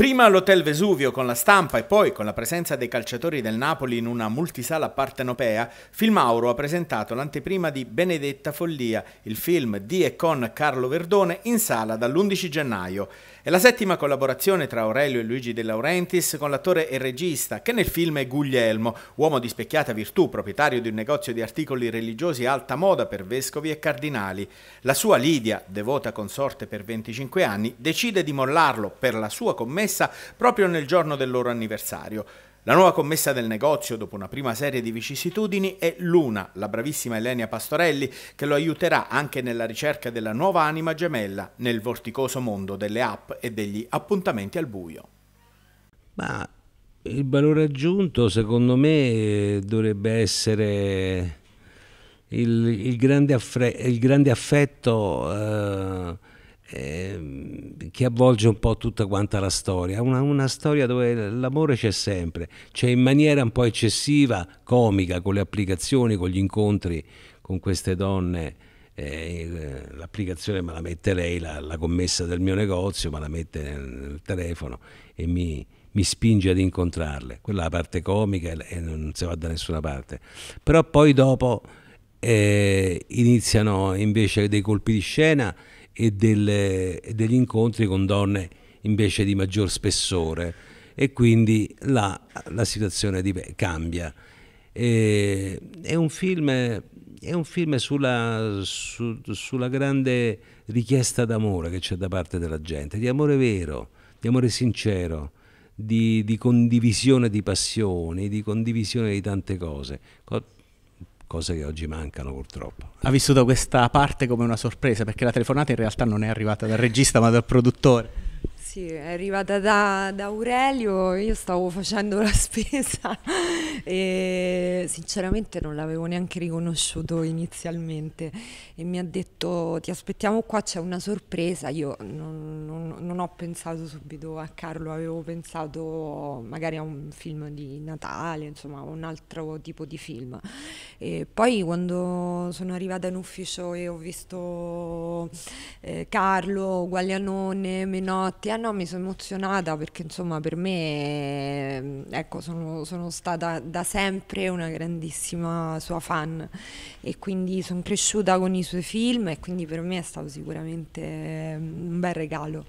Prima all'Hotel Vesuvio con la stampa e poi con la presenza dei calciatori del Napoli in una multisala partenopea, Filmauro ha presentato l'anteprima di Benedetta Follia, il film di e con Carlo Verdone in sala dall'11 gennaio. È la settima collaborazione tra Aurelio e Luigi De Laurentiis con l'attore e regista, che nel film è Guglielmo, uomo di specchiata virtù, proprietario di un negozio di articoli religiosi alta moda per vescovi e cardinali. La sua Lidia, devota consorte per 25 anni, decide di mollarlo per la sua commessa commessa proprio nel giorno del loro anniversario. La nuova commessa del negozio, dopo una prima serie di vicissitudini, è Luna, la bravissima Elenia Pastorelli, che lo aiuterà anche nella ricerca della nuova anima gemella nel vorticoso mondo delle app e degli appuntamenti al buio. Ma il valore aggiunto, secondo me, dovrebbe essere il, il, grande, affre- il grande, affetto. Eh eh, che avvolge un po' tutta quanta la storia, una, una storia dove l'amore c'è sempre, c'è in maniera un po' eccessiva, comica, con le applicazioni, con gli incontri con queste donne. Eh, l'applicazione me la mette lei, la, la, commessa del mio negozio, me la mette nel, nel telefono e mi, mi spinge ad incontrarle. Quella è la parte comica e non si va da nessuna parte. Però poi dopo eh, iniziano invece dei colpi di scena e, delle, e degli incontri con donne invece di maggior spessore e quindi la, la situazione di, cambia. E, è, un film, è un film sulla, su, sulla grande richiesta d'amore che c'è da parte della gente, di amore vero, di amore sincero. Di, di condivisione di passioni, di condivisione di tante cose, cose che oggi mancano purtroppo. Ha vissuto questa parte come una sorpresa perché la telefonata in realtà non è arrivata dal regista ma dal produttore. Sì, è arrivata da, da Aurelio, io stavo facendo la spesa e sinceramente non l'avevo neanche riconosciuto inizialmente e mi ha detto ti aspettiamo qua, c'è una sorpresa, io non, non ho pensato subito a Carlo, avevo pensato magari a un film di Natale, insomma un altro tipo di film. E poi quando sono arrivata in ufficio e ho visto eh, Carlo, Guaglianone, Menotti, ah no, mi sono emozionata perché insomma per me ehm, ecco, sono, sono stata da sempre una grandissima sua fan e quindi sono cresciuta con i suoi film e quindi per me è stato sicuramente ehm, un bel regalo.